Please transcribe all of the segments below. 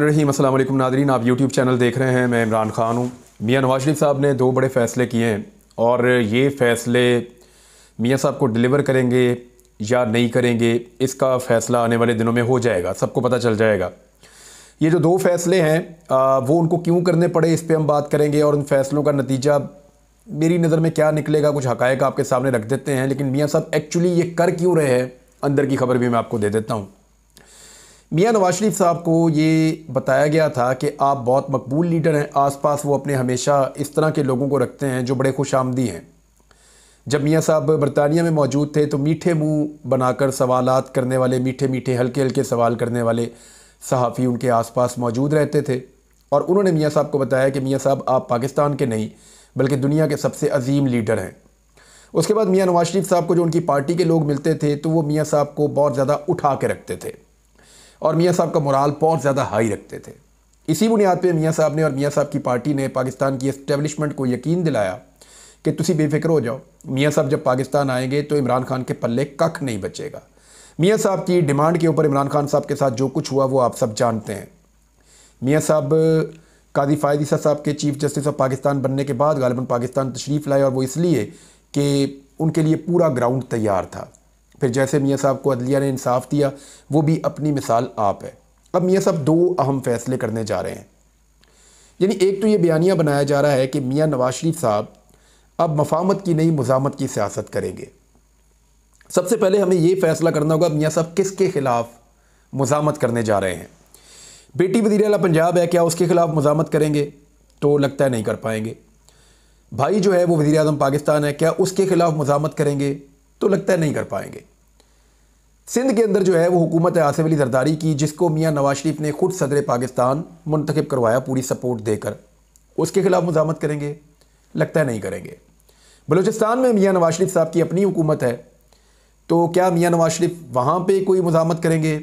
रही असल नादरीन आप यूट्यूब चैनल देख रहे हैं मैं इमरान ख़ान हूँ मियाँ नवाज शरीफ साहब ने दो बड़े फ़ैसले किए हैं और ये फ़ैसले मियाँ साहब को डिलीवर करेंगे या नहीं करेंगे इसका फ़ैसला आने वाले दिनों में हो जाएगा सबको पता चल जाएगा ये जो दो फ़ैसले हैं वो उनको क्यों करने पड़े इस पर हम बात करेंगे और उन फ़ैसलों का नतीजा मेरी नज़र में क्या निकलेगा कुछ हकायक आपके सामने रख देते हैं लेकिन मियाँ साहब एक्चुअली ये कर क्यों रहे हैं अंदर की खबर भी मैं आपको दे देता हूँ मियाँ नवाज शरीफ साहब को ये बताया गया था कि आप बहुत मकबूल लीडर हैं आसपास वो अपने हमेशा इस तरह के लोगों को रखते हैं जो बड़े खुश आमदी हैं जब मियाँ साहब बरतानिया में मौजूद थे तो मीठे मुंह बनाकर सवाल करने वाले मीठे मीठे हल्के हल्के सवाल करने वाले सहाफ़ी उनके आसपास मौजूद रहते थे और उन्होंने मियाँ साहब को बताया कि मियाँ साहब आप पाकिस्तान के नहीं बल्कि दुनिया के सबसे अजीम लीडर हैं उसके बाद मियाँ नवाज शरीफ साहब को जो उनकी पार्टी के लोग मिलते थे तो वो मियाँ साहब को बहुत ज़्यादा उठा के रखते थे और मियाँ साहब का मोराल बहुत ज़्यादा हाई रखते थे इसी बुनियाद पर मियाँ साहब ने और मियाँ साहब की पार्टी ने पाकिस्तान की इस्टेबलिशमेंट को यकीन दिलाया कि तुम बेफिक्र हो जाओ मियाँ साहब जब पाकिस्तान आएंगे तो इमरान खान के पल्ले कख नहीं बचेगा मियाँ साहब की डिमांड के ऊपर इमरान खान साहब के साथ जो कुछ हुआ वो आप सब जानते हैं मियाँ साहब काजी फ़ायदीसा साहब के चीफ़ जस्टिस ऑफ पाकिस्तान बनने के बाद गालिबा पाकिस्तान तशरीफ़ लाए और वो इसलिए कि उनके लिए पूरा ग्राउंड तैयार था फिर जैसे मियाँ साहब को अदलिया ने इंसाफ दिया वो भी अपनी मिसाल आप है अब मियाँ साहब दो अहम फैसले करने जा रहे हैं यानी एक तो ये बयानिया बनाया जा रहा है कि मियाँ नवाज शरीफ साहब अब मफामत की नहीं मुजामत की सियासत करेंगे सबसे पहले हमें ये फैसला करना होगा मियाँ साहब किसके ख़िलाफ़ मुजामत करने जा रहे हैं बेटी वजीर अला पंजाब है क्या उसके ख़िलाफ़ मुजामत करेंगे तो लगता है नहीं कर पाएंगे भाई जो है वो वज़ी अजम पाकिस्तान है क्या उसके ख़िलाफ़ मुजामत करेंगे तो लगता है नहीं कर पाएंगे सिंध के अंदर जो है वो हुकूमत है आसिफ अली जरदारी की जिसको मियाँ नवाज शरीफ ने खुद सदर पाकिस्तान मुंतखब करवाया पूरी सपोर्ट देकर उसके खिलाफ मजामत करेंगे लगता है नहीं करेंगे बलूचिस्तान में मियाँ नवाज शरीफ साहब की अपनी हुकूमत है तो क्या मियाँ नवाज शरीफ वहाँ पर कोई मजामत करेंगे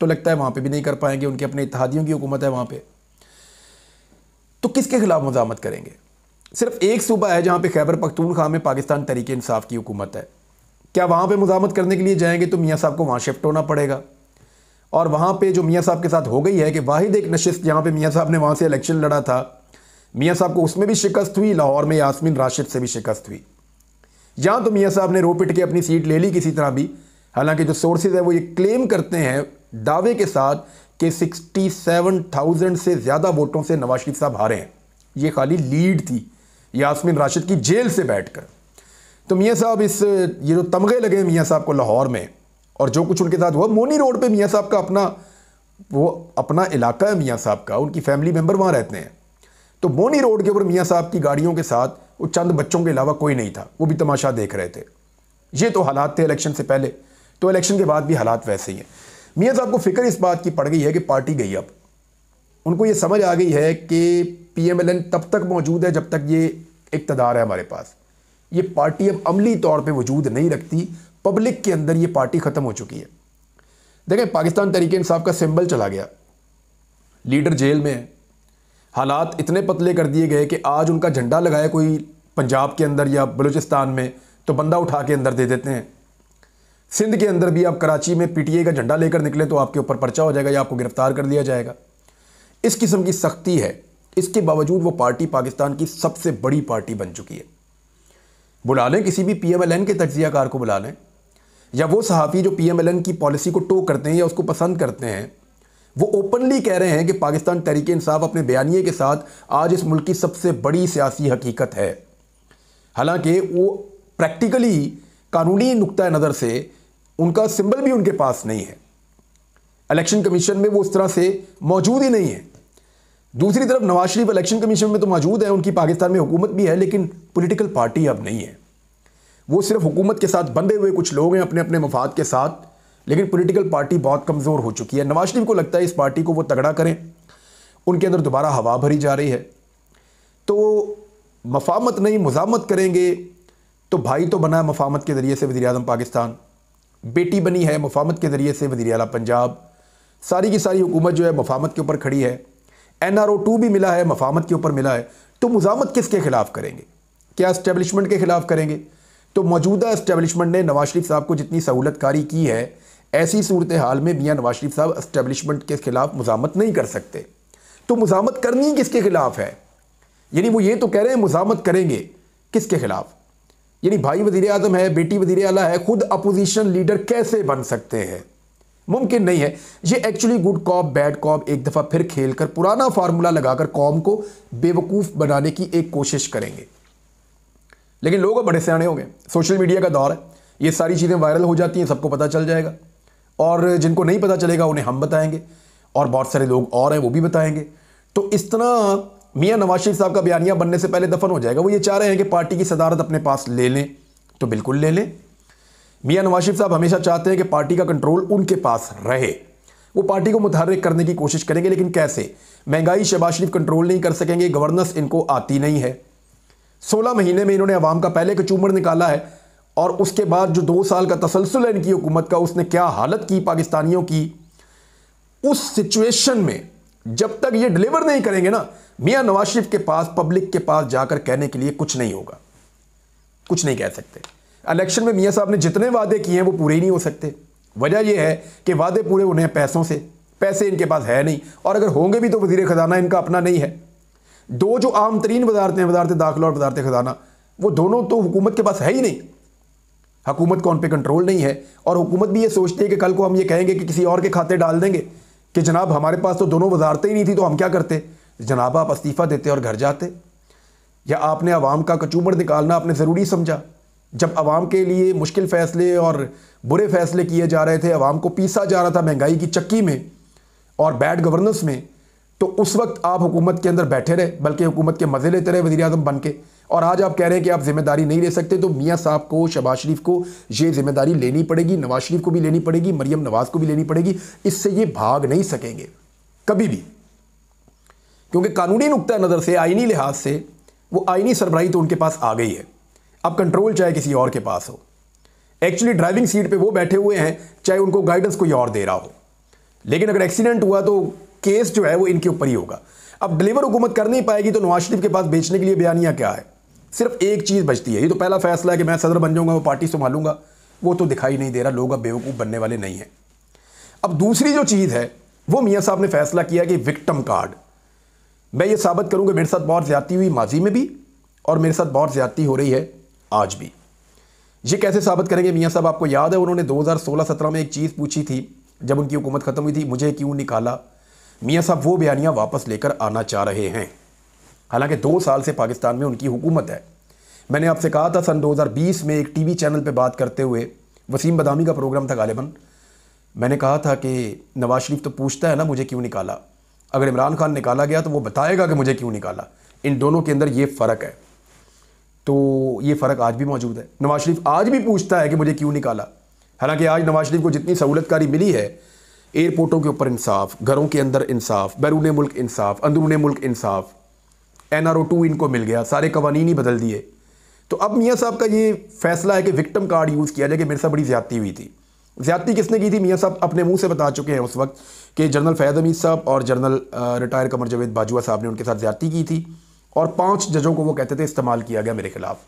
तो लगता है वहाँ पर भी नहीं कर पाएंगे उनके अपने इतिहादियों की हुकूमत है वहाँ पर तो किसके खिलाफ मजामत करेंगे सिर्फ एक सूबा है जहाँ पर खैबर पख्तूनख्वा में पाकिस्तान तरीके इंसाफ की हुकूमत है क्या वहाँ पे मुजामत करने के लिए जाएंगे तो मियाँ साहब को वहाँ शिफ्ट होना पड़ेगा और वहाँ पे जो मियाँ साहब के साथ हो गई है कि वाहिद एक नशस्त जहाँ पे मियाँ साहब ने वहाँ से इलेक्शन लड़ा था मियाँ साहब को उसमें भी शिकस्त हुई लाहौर में यासमिन राशिद से भी शिकस्त हुई यहाँ तो मियाँ साहब ने रो पिट के अपनी सीट ले ली किसी तरह भी हालांकि जो सोर्सेज है वो ये क्लेम करते हैं दावे के साथ कि 67,000 से ज़्यादा वोटों से नवाज शरीफ साहब हारे हैं ये खाली लीड थी यासमिन राशिद की जेल से बैठकर तो मियाँ साहब इस ये जो तमगे लगे मियाँ साहब को लाहौर में और जो कुछ उनके साथ हुआ मोनी रोड पे मियाँ साहब का अपना वो अपना इलाका है मियाँ साहब का उनकी फैमिली मेम्बर वहाँ रहते हैं तो मोनी रोड के ऊपर मियाँ साहब की गाड़ियों के साथ वो चंद बच्चों के अलावा कोई नहीं था वो भी तमाशा देख रहे थे ये तो हालात थे इलेक्शन से पहले तो इलेक्शन के बाद भी हालात वैसे ही हैं मियाँ साहब को फिक्र इस बात की पड़ गई है कि पार्टी गई अब उनको ये समझ आ गई है कि पी तब तक मौजूद है जब तक ये इकतदार है हमारे पास ये पार्टी अब अमली तौर पे वजूद नहीं रखती पब्लिक के अंदर ये पार्टी ख़त्म हो चुकी है देखें पाकिस्तान तरीके इंसाफ का सिंबल चला गया लीडर जेल में है हालात इतने पतले कर दिए गए कि आज उनका झंडा लगाया कोई पंजाब के अंदर या बलूचिस्तान में तो बंदा उठा के अंदर दे देते हैं सिंध के अंदर भी आप कराची में पी का झंडा लेकर निकले तो आपके ऊपर पर्चा हो जाएगा या आपको गिरफ्तार कर लिया जाएगा इस किस्म की सख्ती है इसके बावजूद वो पार्टी पाकिस्तान की सबसे बड़ी पार्टी बन चुकी है बुला लें किसी भी पी एम एल एन के तजिया कार को बुला लें या वो सहाफ़ी जो पी एम एल एन की पॉलिसी को टो करते हैं या उसको पसंद करते हैं वो ओपनली कह रहे हैं कि पाकिस्तान तहरीक इंसाफ अपने बयानिए के साथ आज इस मुल्क की सबसे बड़ी सियासी हकीकत है हालांकि वो प्रैक्टिकली कानूनी नुक़ नज़र से उनका सिंबल भी उनके पास नहीं है इलेक्शन कमीशन में वो उस तरह से मौजूद ही नहीं है दूसरी तरफ नवाज शरीफ इलेक्शन कमीशन में तो मौजूद है उनकी पाकिस्तान में हुकूमत भी है लेकिन पोलिटिकल पार्टी अब नहीं है वो सिर्फ हुकूमत के साथ बंधे हुए कुछ लोग हैं अपने अपने मफाद के साथ लेकिन पोलिटिकल पार्टी बहुत कमज़ोर हो चुकी है नवाज शरीफ को लगता है इस पार्टी को वो तगड़ा करें उनके अंदर दोबारा हवा भरी जा रही है तो मफामत नहीं मुजामत करेंगे तो भाई तो बना मफामत के ज़रिए से वज़ी अजम पाकिस्तान बेटी बनी है मफामत के ज़रिए से वज़ी अला पंजाब सारी की सारी हुकूमत जो है मफामत के ऊपर खड़ी है एन आर ओ टू भी मिला है मफामत के ऊपर मिला है तो मुजामत किसके खिलाफ करेंगे क्या इस्टेबलिशमेंट के खिलाफ करेंगे तो मौजूदा इस्टेबलिशमेंट ने नवाज शरीफ साहब को जितनी सहूलतकारी की है ऐसी सूरत हाल में मियाँ नवाज शरीफ साहब इस्टेबलिशमेंट के खिलाफ मुजामत नहीं कर सकते तो मुजामत करनी किसके खिलाफ है यानी वो ये तो कह रहे हैं मुजामत करेंगे किसके खिलाफ यानी भाई वजीर अजम है बेटी वजीर अला है खुद अपोजिशन लीडर कैसे बन सकते हैं मुमकिन नहीं है ये actually good cop bad cop एक दफ़ा फिर खेलकर पुराना फार्मूला लगाकर कॉम को बेवकूफ़ बनाने की एक कोशिश करेंगे लेकिन लोग बड़े सियाने हो गए सोशल मीडिया का दौर है ये सारी चीज़ें वायरल हो जाती हैं सबको पता चल जाएगा और जिनको नहीं पता चलेगा उन्हें हम बताएंगे और बहुत सारे लोग और हैं वो भी बताएंगे तो इस तरह मियाँ नवाज शरीफ साहब का बयानिया बनने से पहले दफन हो जाएगा वो ये चाह रहे हैं कि पार्टी की सदारत अपने पास ले लें तो बिल्कुल ले लें मियाँ नवाज शरीफ साहब हमेशा चाहते हैं कि पार्टी का कंट्रोल उनके पास रहे वो पार्टी को मुतहरक करने की कोशिश करेंगे लेकिन कैसे महंगाई शहबाज शरीफ कंट्रोल नहीं कर सकेंगे गवर्नेंस इनको आती नहीं है सोलह महीने में इन्होंने अवाम का पहले कचूमर निकाला है और उसके बाद जो दो साल का तसलसल है इनकी हुकूमत का उसने क्या हालत की पाकिस्तानियों की उस सिचुएशन में जब तक ये डिलीवर नहीं करेंगे ना मियाँ नवाज शरीफ के पास पब्लिक के पास जाकर कहने के लिए कुछ नहीं होगा कुछ नहीं कह सकते इलेक्शन में मियाँ साहब ने जितने वादे किए हैं वो पूरे ही नहीं हो सकते वजह यह है कि वादे पूरे होने हैं पैसों से पैसे इनके पास है नहीं और अगर होंगे भी तो वजीर ख़जाना इनका अपना नहीं है दो जो आम तरीन वजारतें हैं वजारत दाखिला और वजारत ख़जाना वो दोनों तो हुकूमत के पास है ही नहीं हुकूमत को उन पर कंट्रोल नहीं है और हुकूमत भी ये सोचती है कि कल को हम ये कहेंगे कि किसी और के खाते डाल देंगे कि जनाब हमारे पास तो दोनों वजारतें ही नहीं थी तो हम क्या करते जनाब आप इस्तीफ़ा देते और घर जाते या आपने आवाम का कचूमर निकालना आपने ज़रूरी समझा जब आवाम के लिए मुश्किल फ़ैसले और बुरे फ़ैसले किए जा रहे थे आवाम को पीसा जा रहा था महंगाई की चक्की में और बैड गवर्नेंस में तो उस वक्त आप हुकूमत के अंदर बैठे रहे बल्कि हुकूमत के मज़े लेते रहे वजी अजम बन के और आज आप कह रहे हैं कि आप जिम्मेदारी नहीं ले सकते तो मियाँ साहब को शबाज शरीफ को ये जिम्मेदारी लेनी पड़ेगी नवाज शरीफ को भी लेनी पड़ेगी मरियम नवाज़ को भी लेनी पड़ेगी इससे ये भाग नहीं सकेंगे कभी भी क्योंकि कानूनी नुकतः नज़र से आइनी लिहाज से वो आइनी सरबराही तो उनके पास आ गई है अब कंट्रोल चाहे किसी और के पास हो एक्चुअली ड्राइविंग सीट पे वो बैठे हुए हैं चाहे उनको गाइडेंस कोई और दे रहा हो लेकिन अगर एक्सीडेंट हुआ तो केस जो है वो इनके ऊपर ही होगा अब डिलीवर हुकूमत कर नहीं पाएगी तो नवाज शरीफ के पास बेचने के लिए बयानियाँ क्या है सिर्फ एक चीज़ बचती है ये तो पहला फैसला है कि मैं सदर बन जाऊँगा वो पार्टी संभालूंगा वो तो दिखाई नहीं दे रहा लोग अब बेवकूफ़ बनने वाले नहीं हैं अब दूसरी जो चीज़ है वो मियाँ साहब ने फैसला किया कि विक्टम कार्ड मैं ये साबित करूँगा मेरे साथ बहुत ज़्यादती हुई माजी में भी और मेरे साथ बहुत ज़्यादती हो रही है आज भी ये कैसे साबित करेंगे मियाँ साहब आपको याद है उन्होंने 2016-17 में एक चीज़ पूछी थी जब उनकी हुकूमत ख़त्म हुई थी मुझे क्यों निकाला मियाँ साहब वो बयानियाँ वापस लेकर आना चाह रहे हैं हालांकि दो साल से पाकिस्तान में उनकी हुकूमत है मैंने आपसे कहा था सन 2020 में एक टीवी चैनल पर बात करते हुए वसीम बदामी का प्रोग्राम था गालिबन मैंने कहा था कि नवाज शरीफ तो पूछता है ना मुझे क्यों निकाला अगर इमरान खान निकाला गया तो वो बताएगा कि मुझे क्यों निकाला इन दोनों के अंदर ये फ़र्क है तो ये फ़र्क आज भी मौजूद है नवाज शरीफ आज भी पूछता है कि मुझे क्यों निकाला हालांकि आज नवाज शरीफ को जितनी सहूलतकारी मिली है एयरपोर्टों के ऊपर इंसाफ घरों के अंदर इंसाफ बैरून मुल्क इंसाफ अंदरून मुल्क इंसाफ एन आर ओ टू इनको मिल गया सारे कवानी ही बदल दिए तो अब मियाँ साहब का ये फैसला है कि विक्टम कार्ड यूज़ किया जाए कि मेरे साथ बड़ी ज़्यादती हुई थी ज़्यादती किसने की थी मियाँ साहब अपने मुंह से बता चुके हैं उस वक्त कि जनरल फ़ैज अमीद साहब और जनरल रिटायर कमर जावेद बाजवा साहब ने उनके साथ ज़्यादती की थी और पांच जजों को वो कहते थे इस्तेमाल किया गया मेरे खिलाफ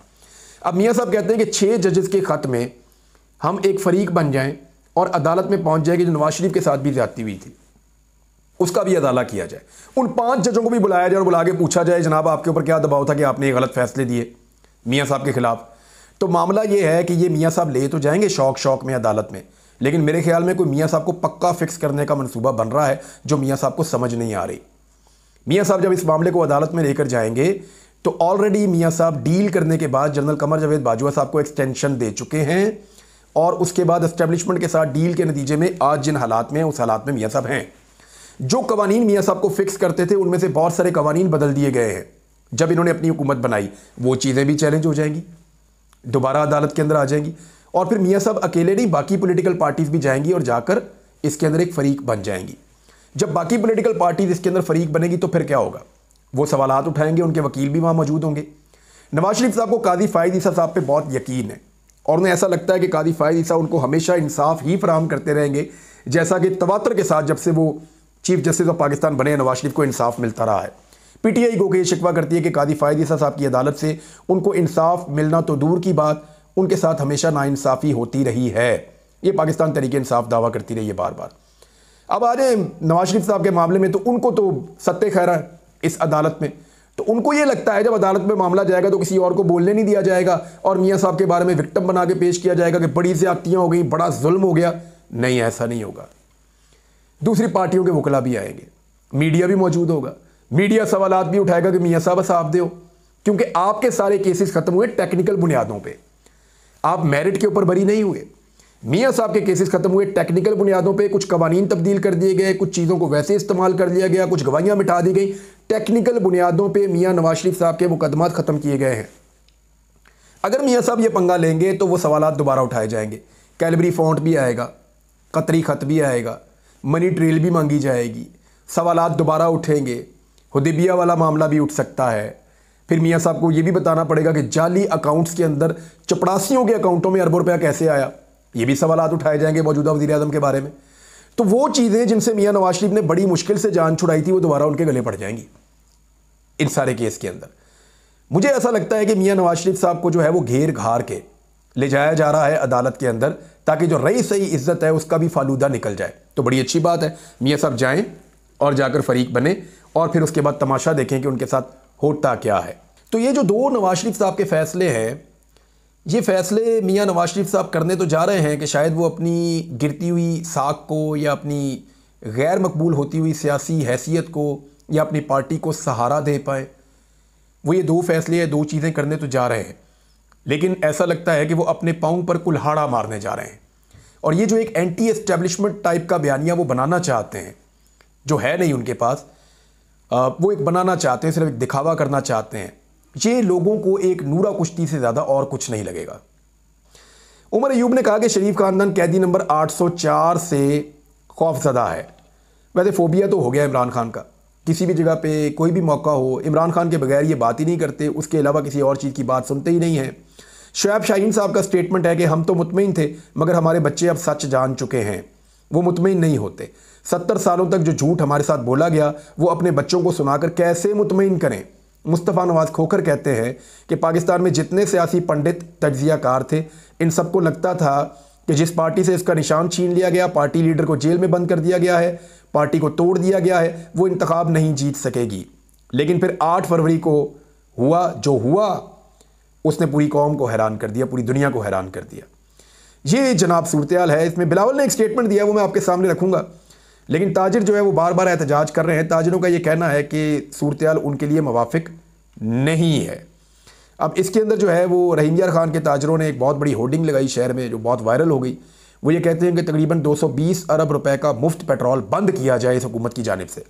अब मियाँ साहब कहते हैं कि छः जजेस के ख़त में हम एक फरीक बन जाएं और अदालत में पहुंच जाए कि जो नवाज शरीफ के साथ भी ज्यादती हुई थी उसका भी अदाला किया जाए उन पांच जजों को भी बुलाया जाए और बुला के पूछा जाए जनाब आपके ऊपर क्या दबाव था कि आपने ये गलत फैसले दिए मियाँ साहब के ख़िलाफ़ तो मामला ये है कि ये मियाँ साहब ले तो जाएंगे शौक शौक में अदालत में लेकिन मेरे ख्याल में कोई मियाँ साहब को पक्का फिक्स करने का मनसूबा बन रहा है जो मियाँ साहब को समझ नहीं आ रही मियाँ साहब जब इस मामले को अदालत में लेकर जाएंगे तो ऑलरेडी मियाँ साहब डील करने के बाद जनरल कमर जावेद बाजवा साहब को एक्सटेंशन दे चुके हैं और उसके बाद इस्टेब्लिशमेंट के साथ डील के नतीजे में आज जिन हालात में उस हालात में मियाँ साहब हैं जो कवानीन मियाँ साहब को फिक्स करते थे उनमें से बहुत सारे कवानीन बदल दिए गए हैं जब इन्होंने अपनी हुकूमत बनाई वो चीज़ें भी चैलेंज हो जाएंगी दोबारा अदालत के अंदर आ जाएंगी और फिर मियाँ साहब अकेले नहीं बाकी पोलिटिकल पार्टीज़ भी जाएंगी और जाकर इसके अंदर एक फरीक बन जाएंगी जब बाकी पोलिटिकल पार्टीज इसके अंदर फरीक बनेगी तो फिर क्या होगा वो सवाल उठाएंगे उनके वकील भी वहाँ मौजूद होंगे नवाज शरीफ साहब को काजी फ़ायद ईसा साहब पर बहुत यकीन है और उन्हें ऐसा लगता है कि काजी फ़ायद ईसा उनको हमेशा इंसाफ ही फराम करते रहेंगे जैसा कि तवातर के साथ जब से वो चीफ जस्टिस ऑफ पाकिस्तान बने नवाज शरीफ को इंसाफ मिलता रहा है पीटीआई को ये शिकवा करती है कि कादी फ़ायद ईसा साहब की अदालत से उनको इंसाफ मिलना तो दूर की बात उनके साथ हमेशा नाइंसाफ़ी होती रही है ये पाकिस्तान तरीके इंसाफ दावा करती रही है बार बार अब आ जाए नवाज शरीफ साहब के मामले में तो उनको तो सत्य खैर है इस अदालत में तो उनको ये लगता है जब अदालत में मामला जाएगा तो किसी और को बोलने नहीं दिया जाएगा और मियाँ साहब के बारे में विक्टम बना के पेश किया जाएगा कि बड़ी ज्यादतियाँ हो गई बड़ा जुल्म हो गया नहीं ऐसा नहीं होगा दूसरी पार्टियों के वकला भी आएंगे मीडिया भी मौजूद होगा मीडिया सवाल भी उठाएगा कि मियाँ साहब साहब दो क्योंकि आपके सारे केसेस ख़त्म हुए टेक्निकल बुनियादों पर आप मेरिट के ऊपर बरी नहीं हुए मियाँ साहब के केसेस खत्म हुए टेक्निकल बुनियादों पे कुछ कवानीन तब्दील कर दिए गए कुछ चीज़ों को वैसे इस्तेमाल कर लिया गया कुछ गवाहियाँ मिटा दी गई टेक्निकल बुनियादों पे मियाँ नवाज शरीफ साहब के मुकदमा ख़त्म किए गए हैं अगर मियाँ साहब ये पंगा लेंगे तो वो सवाल दोबारा उठाए जाएंगे कैलबरी फॉन्ट भी आएगा कतरी ख़त भी आएगा मनी ट्रेल भी मांगी जाएगी सवाल दोबारा उठेंगे हदीबिया वाला मामला भी उठ सकता है फिर मियाँ साहब को ये भी बताना पड़ेगा कि जाली अकाउंट्स के अंदर चपड़ासियों के अकाउंटों में अरबों रुपया कैसे आया ये भी सवाल उठाए जाएंगे मौजूदा वजी अजम के बारे में तो वो चीज़ें जिनसे मियाँ नवाज शरीफ ने बड़ी मुश्किल से जान छुड़ाई थी वो दोबारा उनके गले पड़ जाएंगी इन सारे केस के अंदर मुझे ऐसा लगता है कि मियाँ नवाज शरीफ साहब को जो है वो घेर घार के ले जाया जा रहा है अदालत के अंदर ताकि जो रई सही इज्जत है उसका भी फालूदा निकल जाए तो बड़ी अच्छी बात है मियाँ साहब जाएँ और जाकर फरीक बने और फिर उसके बाद तमाशा देखें कि उनके साथ होता क्या है तो ये जो दो नवाज शरीफ साहब के फैसले हैं ये फ़ैसले मियाँ नवाज शरीफ साहब करने तो जा रहे हैं कि शायद वो अपनी गिरती हुई साख को या अपनी गैर मकबूल होती हुई सियासी हैसियत को या अपनी पार्टी को सहारा दे पाएँ वो ये दो फैसले या दो चीज़ें करने तो जा रहे हैं लेकिन ऐसा लगता है कि वो अपने पाँव पर कुल्हाड़ा मारने जा रहे हैं और ये जो एक एंटी एस्टेब्लिशमेंट टाइप का बयानिया वो बनाना चाहते हैं जो है नहीं उनके पास वो एक बनाना चाहते हैं सिर्फ एक दिखावा करना चाहते हैं ये लोगों को एक नूरा कुश्ती से ज़्यादा और कुछ नहीं लगेगा उमर अयूब ने कहा कि शरीफ खानदान कैदी नंबर 804 से खौफजदा है वैसे फोबिया तो हो गया इमरान खान का किसी भी जगह पे कोई भी मौका हो इमरान खान के बगैर ये बात ही नहीं करते उसके अलावा किसी और चीज़ की बात सुनते ही नहीं है शुएब शाहीन साहब का स्टेटमेंट है कि हम तो मुतमिन थे मगर हमारे बच्चे अब सच जान चुके हैं वो मुतमिन नहीं होते सत्तर सालों तक जो झूठ हमारे साथ बोला गया वो अपने बच्चों को सुनाकर कैसे मुतमिन करें मुस्तफ़ा नवाज़ खोखर कहते हैं कि पाकिस्तान में जितने सियासी पंडित तजियाकार थे इन सबको लगता था कि जिस पार्टी से इसका निशान छीन लिया गया पार्टी लीडर को जेल में बंद कर दिया गया है पार्टी को तोड़ दिया गया है वो इंतखब नहीं जीत सकेगी लेकिन फिर आठ फरवरी को हुआ जो हुआ उसने पूरी कौम को हैरान कर दिया पूरी दुनिया को हैरान कर दिया ये जनाब सूरत है इसमें बिलावल ने एक स्टेटमेंट दिया वो मैं आपके सामने रखूँगा लेकिन ताजिर जो है वो बार बार एहतजाज कर रहे हैं ताजिरों का ये कहना है कि सूरत उनके लिए मुवाफिक नहीं है अब इसके अंदर जो है वो रहीम ख़ान के ताजरों ने एक बहुत बड़ी होर्डिंग लगाई शहर में जो बहुत वायरल हो गई वो ये कहते हैं कि तकरीबन 220 अरब रुपए का मुफ्त पेट्रोल बंद किया जाए इस हुकूमत की जानब से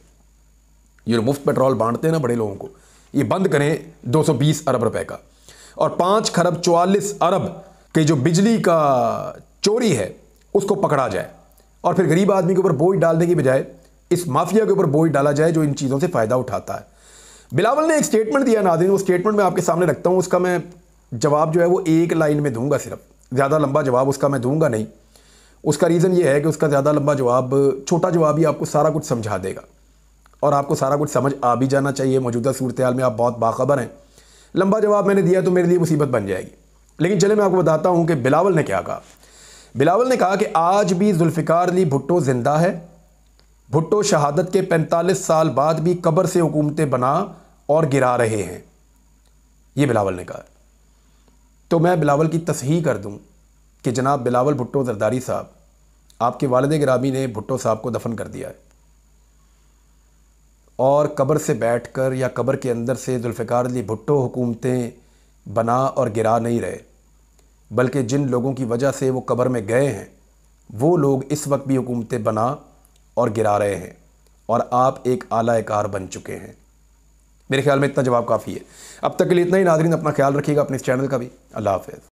ये मुफ्त पेट्रोल बांटते हैं ना बड़े लोगों को ये बंद करें 220 अरब रुपए का और पाँच खरब चवालीस अरब के जो बिजली का चोरी है उसको पकड़ा जाए और फिर गरीब आदमी के ऊपर बोझ डालने की बजाय इस माफिया के ऊपर बोझ डाला जाए जो इन चीज़ों से फ़ायदा उठाता है बिलावल ने एक स्टेटमेंट दिया नादिन वो स्टेटमेंट मैं आपके सामने रखता हूँ उसका मैं जवाब जो है वो एक लाइन में दूंगा सिर्फ ज़्यादा लंबा जवाब उसका मैं दूंगा नहीं उसका रीज़न ये है कि उसका ज़्यादा लंबा जवाब छोटा जवाब ही आपको सारा कुछ समझा देगा और आपको सारा कुछ समझ आ भी जाना चाहिए मौजूदा सूरत हाल में आप बहुत बाखबर हैं लंबा जवाब मैंने दिया तो मेरे लिए मुसीबत बन जाएगी लेकिन चले मैं आपको बताता हूँ कि बिलावल ने क्या कहा बिलावल ने कहा कि आज भी जुल्फ़िकार अली भुट्टो जिंदा है भुट्टो शहादत के 45 साल बाद भी कब्र से हुकूमतें बना और गिरा रहे हैं ये बिलावल ने कहा तो मैं बिलावल की तस्ही कर दूं कि जनाब बिलावल भुट्टो जरदारी साहब आपके वालद ग्रामी ने भुट्टो साहब को दफन कर दिया है और कब्र से बैठकर या कब्र के अंदर से जुल्फ़िकार अली भुट्टो हुकूमतें बना और गिरा नहीं रहे बल्कि जिन लोगों की वजह से वो कब्र में गए हैं वो लोग इस वक्त भी हुकूमतें बना और गिरा रहे हैं और आप एक आलाकार कार बन चुके हैं मेरे ख्याल में इतना जवाब काफ़ी है अब तक के लिए इतना ही नादरीन अपना ख्याल रखिएगा अपने इस चैनल का भी अल्लाह हाफ़